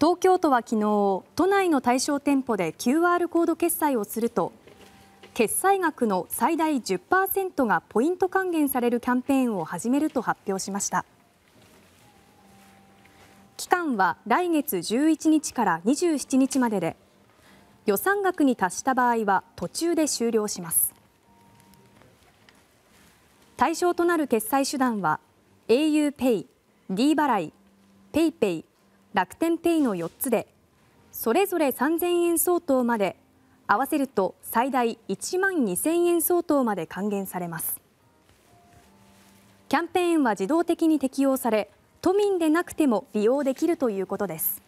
東京都は昨日都内の対象店舗で QR コード決済をすると決済額の最大10%がポイント還元されるキャンペーンを始めると発表しました期間は来月11日から27日までで予算額に達した場合は途中で終了します対象となる決済手段は auPay、d 払い、PayPay、楽天ペイの4つでそれぞれ3000円相当まで合わせると最大1万2000円相当まで還元されますキャンペーンは自動的に適用され都民でなくても利用できるということです